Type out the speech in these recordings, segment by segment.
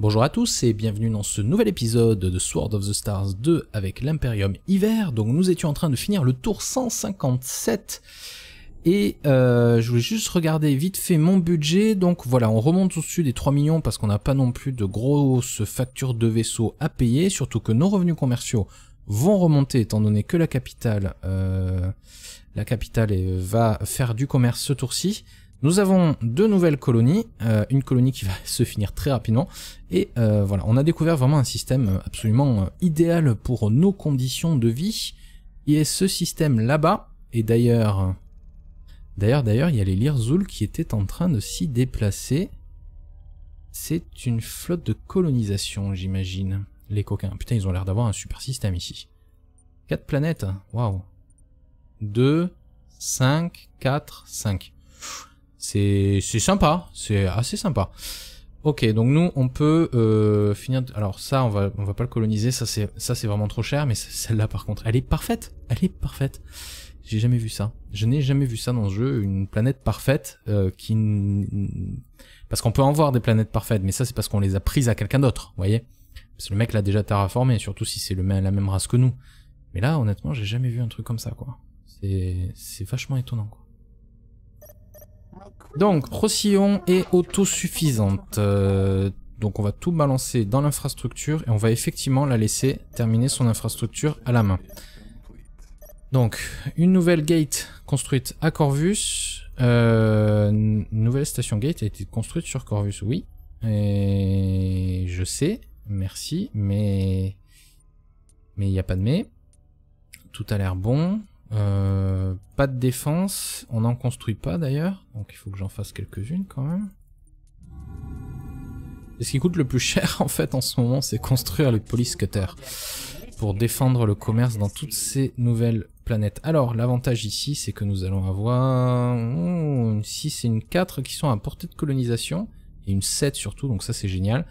Bonjour à tous et bienvenue dans ce nouvel épisode de Sword of the Stars 2 avec l'Imperium Hiver. Donc nous étions en train de finir le tour 157 et euh, je voulais juste regarder vite fait mon budget. Donc voilà, on remonte au-dessus des 3 millions parce qu'on n'a pas non plus de grosses factures de vaisseaux à payer, surtout que nos revenus commerciaux vont remonter étant donné que la capitale, euh, la capitale euh, va faire du commerce ce tour-ci. Nous avons deux nouvelles colonies, euh, une colonie qui va se finir très rapidement, et euh, voilà, on a découvert vraiment un système euh, absolument idéal pour nos conditions de vie, et ce système là-bas, et d'ailleurs, d'ailleurs, d'ailleurs, il y a les Lirzoul qui étaient en train de s'y déplacer. C'est une flotte de colonisation, j'imagine, les coquins. Putain, ils ont l'air d'avoir un super système ici. Quatre planètes, waouh. 2, 5, 4, 5. C'est sympa, c'est assez sympa. Ok, donc nous on peut euh, finir. Alors ça, on va on va pas le coloniser, ça c'est ça c'est vraiment trop cher, mais celle-là par contre, elle est parfaite, elle est parfaite. J'ai jamais vu ça. Je n'ai jamais vu ça dans ce jeu, une planète parfaite euh, qui parce qu'on peut en voir des planètes parfaites, mais ça c'est parce qu'on les a prises à quelqu'un d'autre, vous voyez. Parce que le mec l'a déjà terraformé, surtout si c'est le même, la même race que nous. Mais là, honnêtement, j'ai jamais vu un truc comme ça, quoi. C'est c'est vachement étonnant, quoi. Donc, Procyon est autosuffisante. Euh, donc on va tout balancer dans l'infrastructure et on va effectivement la laisser terminer son infrastructure à la main. Donc, une nouvelle gate construite à Corvus. une euh, nouvelle station gate a été construite sur Corvus, oui. Et je sais, merci, mais... Mais il n'y a pas de mais. Tout a l'air bon. Euh, pas de défense, on n'en construit pas d'ailleurs, donc il faut que j'en fasse quelques-unes quand même. Et ce qui coûte le plus cher en fait en ce moment, c'est construire les police cutter pour défendre le commerce dans toutes ces nouvelles planètes. Alors l'avantage ici, c'est que nous allons avoir hmm, une 6 et une 4 qui sont à portée de colonisation, et une 7 surtout, donc ça c'est génial.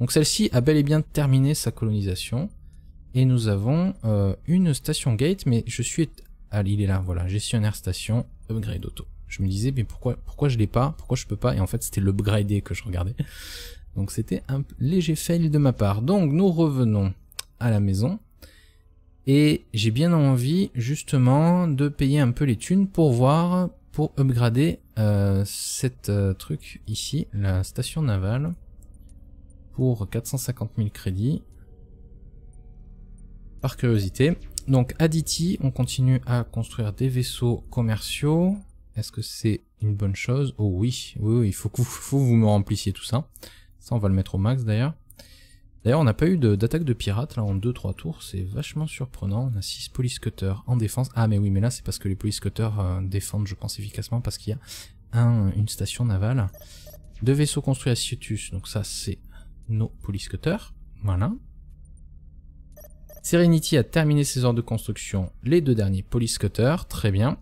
Donc celle-ci a bel et bien terminé sa colonisation. Et nous avons euh, une station gate, mais je suis ah, il est là, voilà, gestionnaire station, upgrade auto. Je me disais, mais pourquoi, pourquoi je l'ai pas Pourquoi je peux pas Et en fait, c'était l'upgrader que je regardais. Donc c'était un léger fail de ma part. Donc nous revenons à la maison. Et j'ai bien envie justement de payer un peu les thunes pour voir, pour upgrader euh, cette euh, truc ici, la station navale, pour 450 000 crédits. Par curiosité, donc à on continue à construire des vaisseaux commerciaux. Est-ce que c'est une bonne chose Oh oui, oui, il faut que vous, me remplissiez tout ça. Ça, on va le mettre au max d'ailleurs. D'ailleurs, on n'a pas eu d'attaque de, pirates là en 2-3 tours, c'est vachement surprenant. On a 6 police en défense. Ah mais oui, mais là c'est parce que les police euh, défendent, je pense, efficacement parce qu'il y a une station navale. Deux vaisseaux construits à Sietus, donc ça c'est nos police cutters. Voilà. Serenity a terminé ses ordres de construction, les deux derniers Police très bien.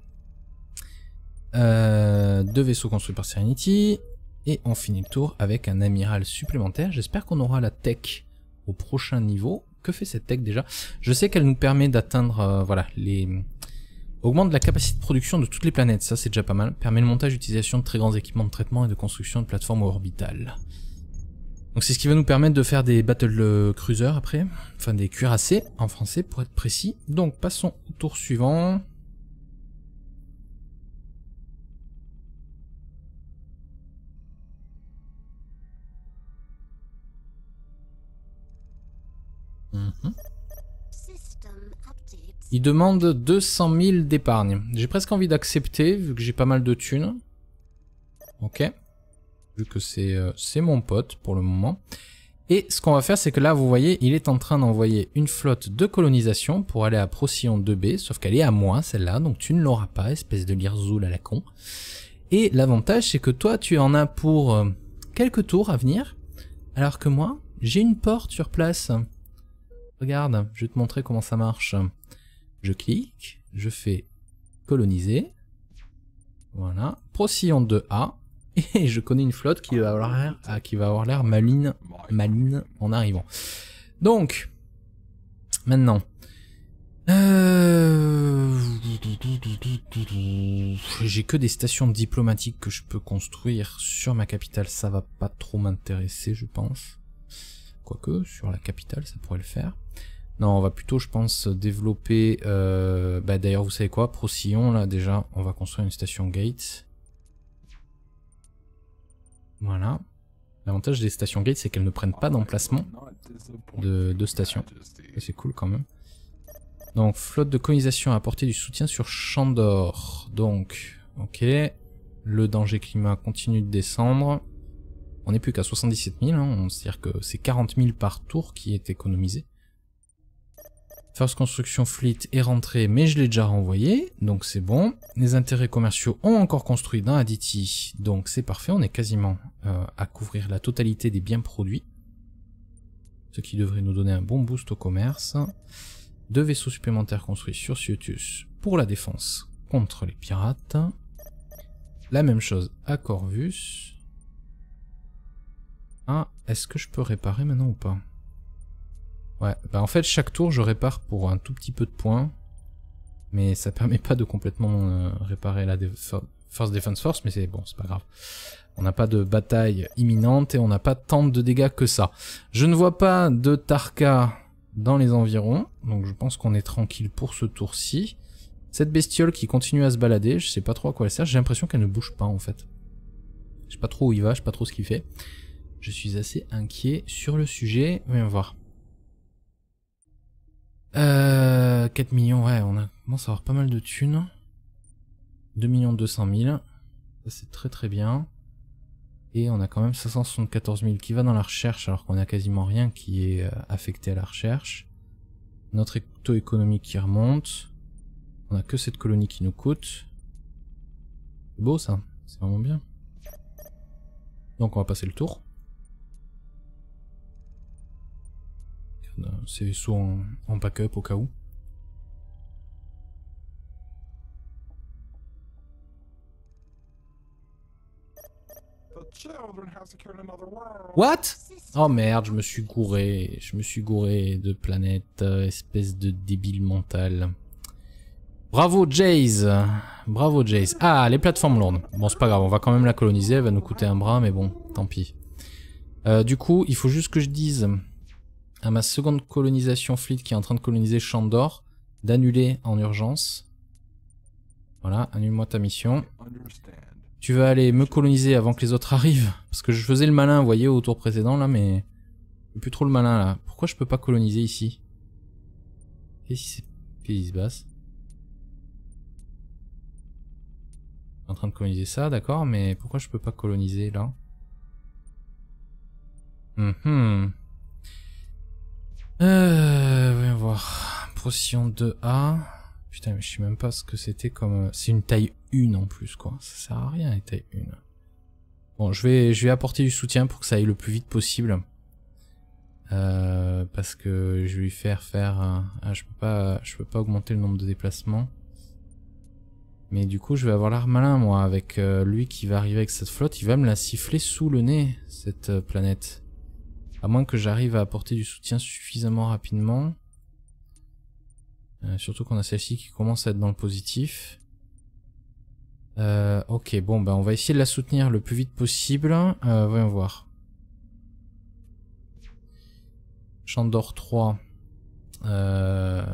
Euh, deux vaisseaux construits par Serenity. Et on finit le tour avec un amiral supplémentaire. J'espère qu'on aura la tech au prochain niveau. Que fait cette tech déjà Je sais qu'elle nous permet d'atteindre, euh, voilà, les... Augmente la capacité de production de toutes les planètes, ça c'est déjà pas mal. Permet le montage, l'utilisation de très grands équipements de traitement et de construction de plateformes orbitales. Donc c'est ce qui va nous permettre de faire des battle euh, cruisers après, enfin des cuirassés en français pour être précis. Donc passons au tour suivant. Mhm. Il demande 200 000 d'épargne. J'ai presque envie d'accepter, vu que j'ai pas mal de thunes. Ok vu que c'est euh, c'est mon pote pour le moment. Et ce qu'on va faire, c'est que là, vous voyez, il est en train d'envoyer une flotte de colonisation pour aller à Procyon 2B, sauf qu'elle est à moi, celle-là, donc tu ne l'auras pas, espèce de lirzoul à la con. Et l'avantage, c'est que toi, tu en as pour euh, quelques tours à venir, alors que moi, j'ai une porte sur place. Regarde, je vais te montrer comment ça marche. Je clique, je fais coloniser. Voilà, Procyon 2A et je connais une flotte qui va avoir l'air ah, maline, en arrivant. Donc, maintenant. Euh, j'ai que des stations diplomatiques que je peux construire sur ma capitale, ça va pas trop m'intéresser, je pense. Quoique, sur la capitale, ça pourrait le faire. Non, on va plutôt, je pense, développer... Euh, bah, d'ailleurs, vous savez quoi Procyon, là, déjà, on va construire une station gate. Voilà. L'avantage des stations gate, c'est qu'elles ne prennent pas d'emplacement de, stations. station. C'est cool quand même. Donc, flotte de colonisation à apporté du soutien sur Chandor. Donc, ok. Le danger climat continue de descendre. On n'est plus qu'à 77 000, hein. c'est-à-dire que c'est 40 000 par tour qui est économisé. First Construction Fleet est rentré, mais je l'ai déjà renvoyé, donc c'est bon. Les intérêts commerciaux ont encore construit dans Aditi, donc c'est parfait, on est quasiment euh, à couvrir la totalité des biens produits, ce qui devrait nous donner un bon boost au commerce. Deux vaisseaux supplémentaires construits sur Ciotus pour la défense contre les pirates. La même chose à Corvus. Ah, est-ce que je peux réparer maintenant ou pas Ouais, bah en fait chaque tour je répare pour un tout petit peu de points, mais ça permet pas de complètement euh, réparer la, force Defense Force, mais c'est bon, c'est pas grave. On n'a pas de bataille imminente et on n'a pas tant de dégâts que ça. Je ne vois pas de Tarka dans les environs, donc je pense qu'on est tranquille pour ce tour-ci. Cette bestiole qui continue à se balader, je sais pas trop à quoi elle sert, j'ai l'impression qu'elle ne bouge pas en fait. Je sais pas trop où il va, je sais pas trop ce qu'il fait. Je suis assez inquiet sur le sujet, voyons voir. Euh, 4 millions, ouais, on commence à avoir pas mal de thunes. 2 200 000. Ça, c'est très très bien. Et on a quand même 574 000 qui va dans la recherche, alors qu'on a quasiment rien qui est euh, affecté à la recherche. Notre taux économique qui remonte. On a que cette colonie qui nous coûte. C'est beau ça, c'est vraiment bien. Donc on va passer le tour. C'est sous en, pack-up au cas où. What Oh merde, je me suis gouré. Je me suis gouré de planète, euh, espèce de débile mental. Bravo Jays Bravo Jays. Ah, les plateformes lourdes. Bon, c'est pas grave, on va quand même la coloniser, elle va nous coûter un bras, mais bon, tant pis. Euh, du coup, il faut juste que je dise à ma seconde colonisation fleet qui est en train de coloniser Chandor d'annuler en urgence. Voilà, annule-moi ta mission. Tu vas aller me coloniser avant que les autres arrivent. Parce que je faisais le malin, vous voyez, au tour précédent là, mais... Je plus trop le malin là. Pourquoi je peux pas coloniser ici Qu'est-ce qui se passe en train de coloniser ça, d'accord, mais pourquoi je peux pas coloniser là mhm. euh, Voyons voir. Potion 2A. Putain, mais je sais même pas ce que c'était comme... Euh, c'est une taille 1 en plus, quoi. Ça sert à rien, les tailles 1. Bon, je vais, je vais apporter du soutien pour que ça aille le plus vite possible. Euh, parce que je vais lui faire faire... Ah, je peux pas, je peux pas augmenter le nombre de déplacements. Mais du coup, je vais avoir l'arme malin, moi, avec euh, lui qui va arriver avec cette flotte. Il va me la siffler sous le nez, cette planète. À moins que j'arrive à apporter du soutien suffisamment rapidement. Euh, surtout qu'on a celle-ci qui commence à être dans le positif. Euh, ok, bon, ben on va essayer de la soutenir le plus vite possible. Euh, voyons voir. Chandor 3. Euh,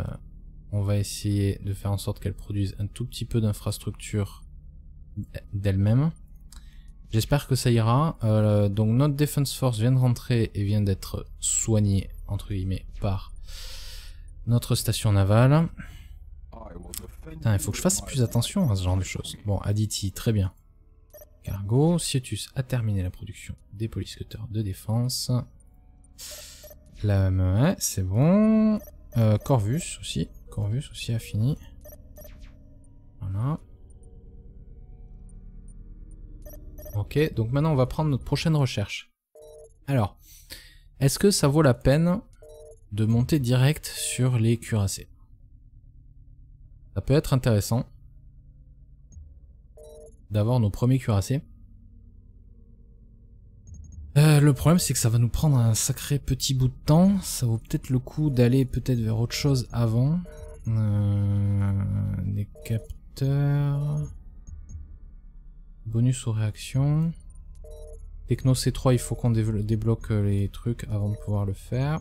on va essayer de faire en sorte qu'elle produise un tout petit peu d'infrastructure d'elle-même. J'espère que ça ira. donc notre Defense Force vient de rentrer et vient d'être soignée, entre guillemets, par notre station navale. il faut que je fasse plus attention à ce genre de choses. Bon, Aditi, très bien. Cargo, Cietus a terminé la production des poliscoteurs de défense. La e, ouais, c'est bon. Euh, Corvus aussi. Corvus aussi a fini. Voilà. Ok, donc maintenant on va prendre notre prochaine recherche. Alors, est-ce que ça vaut la peine de monter direct sur les cuirassés. Ça peut être intéressant d'avoir nos premiers cuirassés. Euh, le problème c'est que ça va nous prendre un sacré petit bout de temps, ça vaut peut-être le coup d'aller peut-être vers autre chose avant. Euh, des capteurs... Bonus aux réactions. Techno C3, il faut qu'on débloque euh, les trucs avant de pouvoir le faire.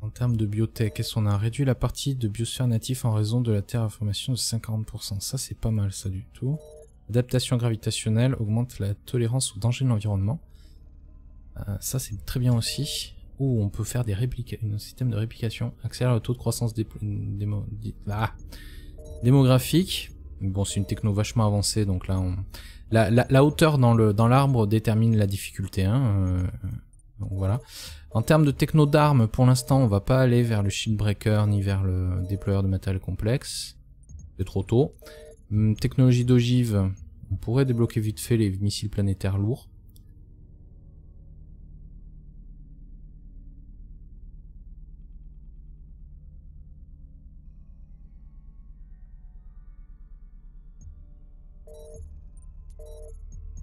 En termes de biotech, est-ce qu'on a réduit la partie de biosphère natif en raison de la terraformation de 50% Ça, c'est pas mal, ça, du tout. Adaptation gravitationnelle augmente la tolérance au danger de l'environnement. Euh, ça, c'est très bien aussi. Ou on peut faire des répliques, un système de réplication. Accélère le taux de croissance ah, démographique. Bon, c'est une techno vachement avancée, donc là, on... la, hauteur dans l'arbre détermine la difficulté. Hein, euh, voilà. En termes de techno d'armes, pour l'instant, on va pas aller vers le shieldbreaker ni vers le déployeur de matériel complexe. C'est trop tôt. Hum, technologie d'ogive, on pourrait débloquer vite fait les missiles planétaires lourds.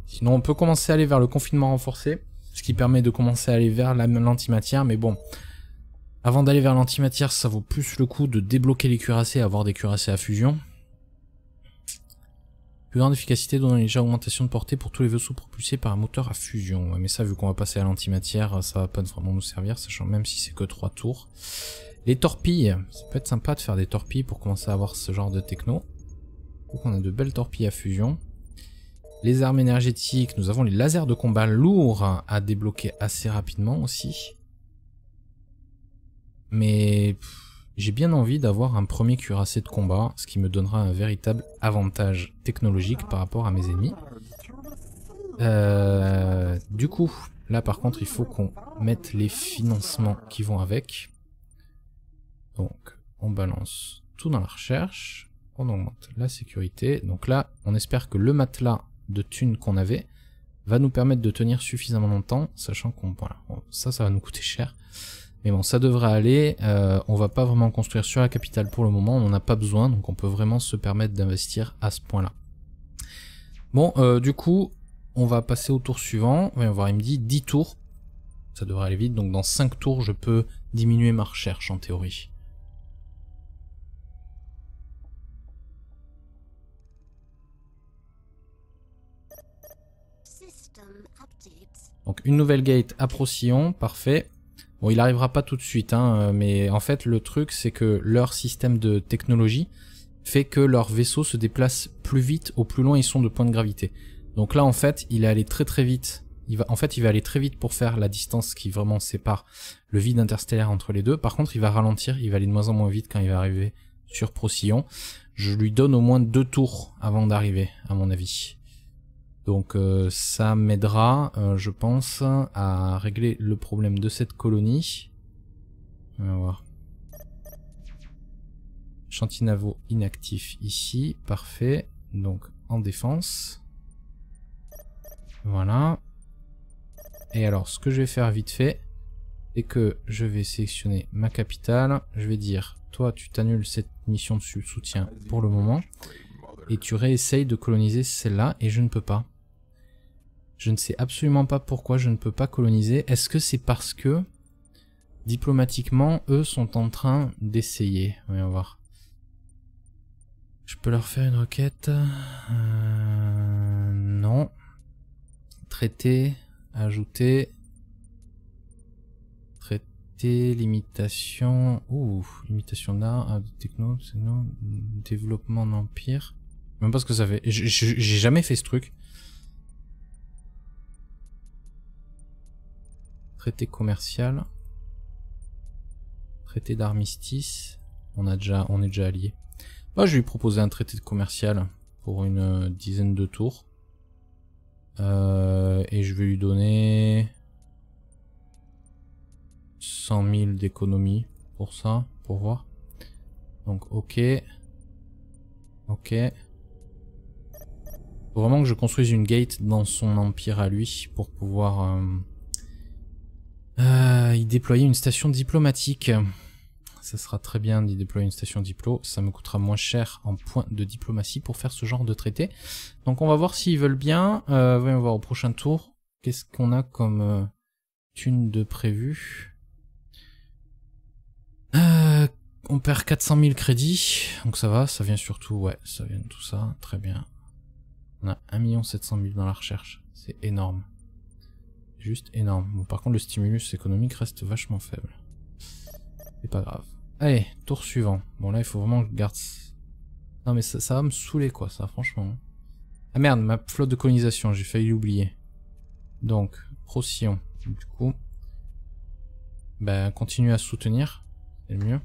Sinon, on peut commencer à aller vers le confinement renforcé ce qui permet de commencer à aller vers l'antimatière, mais bon, avant d'aller vers l'antimatière, ça vaut plus le coup de débloquer les cuirassés et avoir des cuirassés à fusion. Plus grande efficacité donnant déjà augmentation de portée pour tous les vaisseaux propulsés par un moteur à fusion. mais ça, vu qu'on va passer à l'antimatière, ça va pas vraiment nous servir, sachant même si c'est que 3 tours. Les torpilles, ça peut être sympa de faire des torpilles pour commencer à avoir ce genre de techno. Donc on a de belles torpilles à fusion les armes énergétiques, nous avons les lasers de combat lourds à débloquer assez rapidement aussi. Mais j'ai bien envie d'avoir un premier cuirassé de combat, ce qui me donnera un véritable avantage technologique par rapport à mes ennemis. Euh, du coup, là par contre, il faut qu'on mette les financements qui vont avec. Donc, on balance tout dans la recherche, on augmente la sécurité. Donc là, on espère que le matelas de thunes qu'on avait va nous permettre de tenir suffisamment longtemps, sachant qu'on voilà, ça ça va nous coûter cher. Mais bon, ça devrait aller. Euh, on va pas vraiment construire sur la capitale pour le moment, on n'en a pas besoin, donc on peut vraiment se permettre d'investir à ce point-là. Bon, euh, du coup, on va passer au tour suivant. Voyons voir, il me dit 10 tours. Ça devrait aller vite, donc dans 5 tours, je peux diminuer ma recherche en théorie. Donc une nouvelle gate à Procyon, parfait. Bon, il arrivera pas tout de suite, hein, euh, mais en fait le truc c'est que leur système de technologie fait que leur vaisseau se déplace plus vite au plus loin ils sont de points de gravité. Donc là en fait il est allé très très vite. Il va, en fait il va aller très vite pour faire la distance qui vraiment sépare le vide interstellaire entre les deux. Par contre il va ralentir, il va aller de moins en moins vite quand il va arriver sur Procyon. Je lui donne au moins deux tours avant d'arriver à mon avis. Donc euh, ça m'aidera, euh, je pense, à régler le problème de cette colonie. On va voir. Chantinavo inactif ici, parfait. Donc en défense. Voilà. Et alors ce que je vais faire vite fait, c'est que je vais sélectionner ma capitale. Je vais dire, toi tu t'annules cette mission de soutien pour le moment. Et tu réessayes de coloniser celle-là et je ne peux pas. Je ne sais absolument pas pourquoi je ne peux pas coloniser. Est-ce que c'est parce que diplomatiquement, eux sont en train d'essayer on va voir. Je peux leur faire une requête euh, Non. Traité, ajouter. Traité, limitation. Ouh, limitation d'art, de techno, non, développement d'empire. Même pas ce que ça fait. J'ai jamais fait ce truc. Traité commercial. Traité d'armistice. On, a déjà, on est déjà allié. je vais lui proposer un traité commercial pour une dizaine de tours. Euh, et je vais lui donner 100 000 d'économie pour ça, pour voir. Donc ok. Ok. Il Faut vraiment que je construise une gate dans son empire à lui pour pouvoir... Euh, euh, il y déployer une station diplomatique. Ça sera très bien d'y déployer une station diplo. Ça me coûtera moins cher en points de diplomatie pour faire ce genre de traité. Donc on va voir s'ils veulent bien. Euh, voyons voir au prochain tour. Qu'est-ce qu'on a comme euh, thune de prévu euh, On perd 400 000 crédits. Donc ça va, ça vient surtout... Ouais, ça vient de tout ça. Très bien. On a 1 700 000 dans la recherche. C'est énorme juste énorme. par contre, le stimulus économique reste vachement faible. C'est pas grave. Allez, tour suivant. Bon, là, il faut vraiment que je garde... Non, mais ça, ça va me saouler, quoi, ça, franchement. Ah merde, ma flotte de colonisation, j'ai failli l'oublier. Donc, Procyon, du coup. Ben, continue à soutenir, c'est le mieux.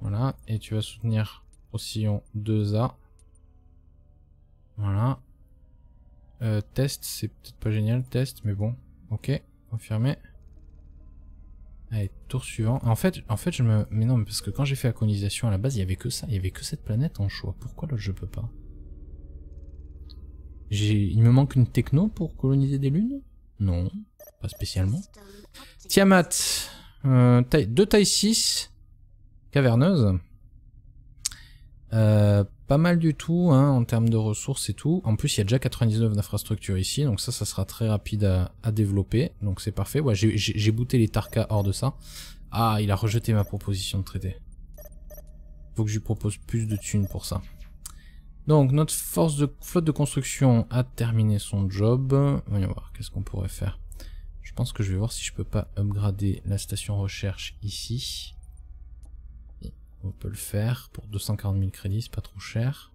Voilà, et tu vas soutenir Procyon 2A. Voilà, euh, test, c'est peut-être pas génial, test, mais bon. Ok, confirmé. Allez, tour suivant. En fait, en fait, je me... Mais non, parce que quand j'ai fait la colonisation à la base, il y avait que ça. Il y avait que cette planète en choix. Pourquoi là, je peux pas Il me manque une techno pour coloniser des lunes Non, pas spécialement. Tiamat. Euh, taille... De taille 6. Caverneuse. Euh, pas mal du tout hein, en termes de ressources et tout. En plus, il y a déjà 99 d'infrastructures ici, donc ça, ça sera très rapide à, développer. Donc c'est parfait. Ouais, j'ai booté les Tarka hors de ça. Ah, il a rejeté ma proposition de traité. Faut que je lui propose plus de thunes pour ça. Donc, notre force de flotte de construction a terminé son job. Voyons voir, qu'est-ce qu'on pourrait faire Je pense que je vais voir si je peux pas upgrader la station recherche ici. On peut le faire pour 240 000 crédits, c'est pas trop cher.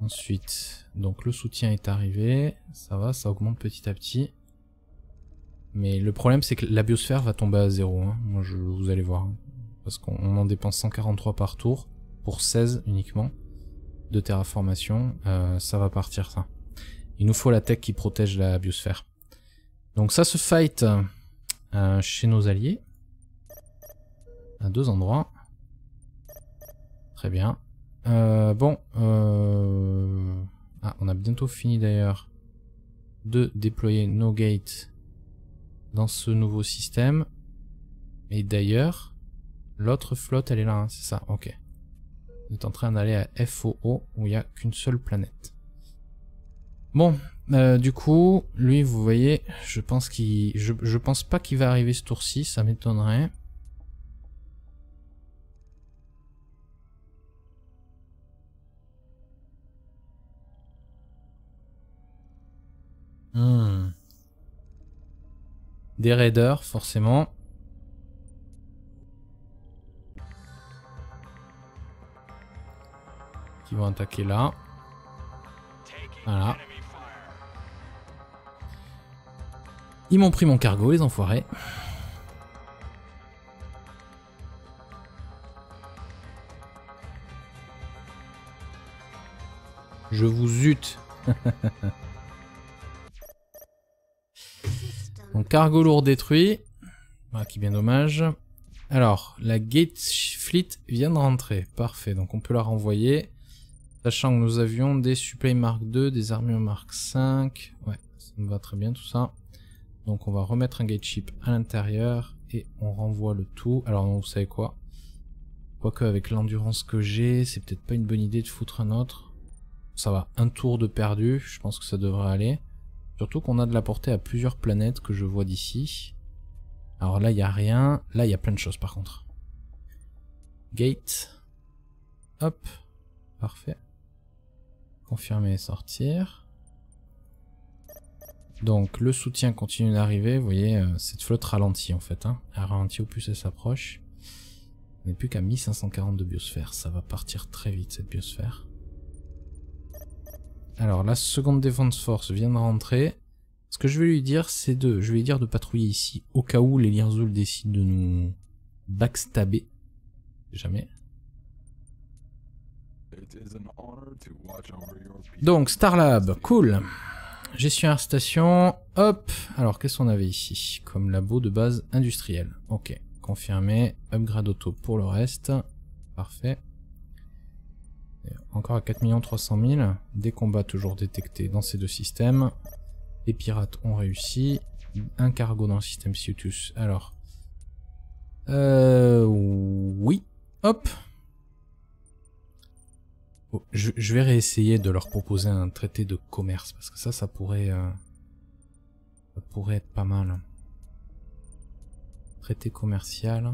Ensuite, donc le soutien est arrivé, ça va, ça augmente petit à petit. Mais le problème c'est que la biosphère va tomber à zéro, hein. moi je, vous allez voir. Hein. Parce qu'on en dépense 143 par tour, pour 16 uniquement, de terraformation, euh, ça va partir ça. Il nous faut la tech qui protège la biosphère. Donc ça se fight euh, chez nos alliés à deux endroits. Très bien. Euh, bon. Euh, ah, on a bientôt fini d'ailleurs de déployer nos gates dans ce nouveau système. Et d'ailleurs, l'autre flotte, elle est là, hein, c'est ça Ok. On est en train d'aller à FOO où il n'y a qu'une seule planète. Bon, euh, du coup, lui, vous voyez, je pense qu'il, je, je pense pas qu'il va arriver ce tour-ci, ça m'étonnerait. Hmm. Des raiders, forcément. Qui vont attaquer là. Voilà. Ils m'ont pris mon cargo, les enfoirés. Je vous zute Donc cargo lourd détruit. Ah, qui est bien dommage. Alors, la Gate Fleet vient de rentrer. Parfait, donc on peut la renvoyer. Sachant que nous avions des Supply Mark 2, des armures Mark 5. Ouais, ça me va très bien tout ça. Donc on va remettre un Gate Ship à l'intérieur et on renvoie le tout. Alors vous savez quoi Quoique avec l'endurance que j'ai, c'est peut-être pas une bonne idée de foutre un autre. Ça va, un tour de perdu, je pense que ça devrait aller. Surtout qu'on a de la portée à plusieurs planètes que je vois d'ici. Alors là, il n'y a rien. Là, il y a plein de choses par contre. Gate. Hop. Parfait. Confirmer et sortir. Donc le soutien continue d'arriver. Vous voyez, euh, cette flotte ralentit en fait. Hein. Elle ralentit au plus elle s'approche. On n'est plus qu'à 1540 de biosphère. Ça va partir très vite cette biosphère. Alors, la seconde défense force vient de rentrer. Ce que je vais lui dire, c'est de... Je vais lui dire de patrouiller ici, au cas où les Lirzul décident de nous backstabber. Jamais. Donc, Starlab, cool. Gestion station, hop. Alors, qu'est-ce qu'on avait ici Comme labo de base industrielle. Ok, confirmé. Upgrade auto pour le reste. Parfait encore à 4 300 000. Des combats toujours détectés dans ces deux systèmes. Les pirates ont réussi. Un cargo dans le système Ciutus. Alors. Euh. Oui. Hop. Oh, je, vais réessayer de leur proposer un traité de commerce. Parce que ça, ça pourrait. Euh, ça pourrait être pas mal. Traité commercial.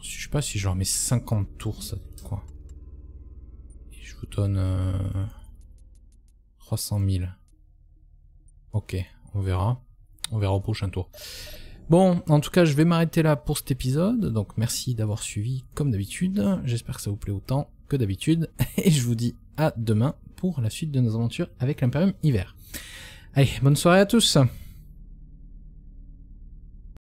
Je sais pas si je leur mets 50 tours, ça quoi. Et je vous donne 300 euh, 000. Ok, on verra. On verra au prochain tour. Bon, en tout cas, je vais m'arrêter là pour cet épisode. Donc merci d'avoir suivi comme d'habitude. J'espère que ça vous plaît autant que d'habitude. Et je vous dis à demain pour la suite de nos aventures avec l'Imperium Hiver. Allez, bonne soirée à tous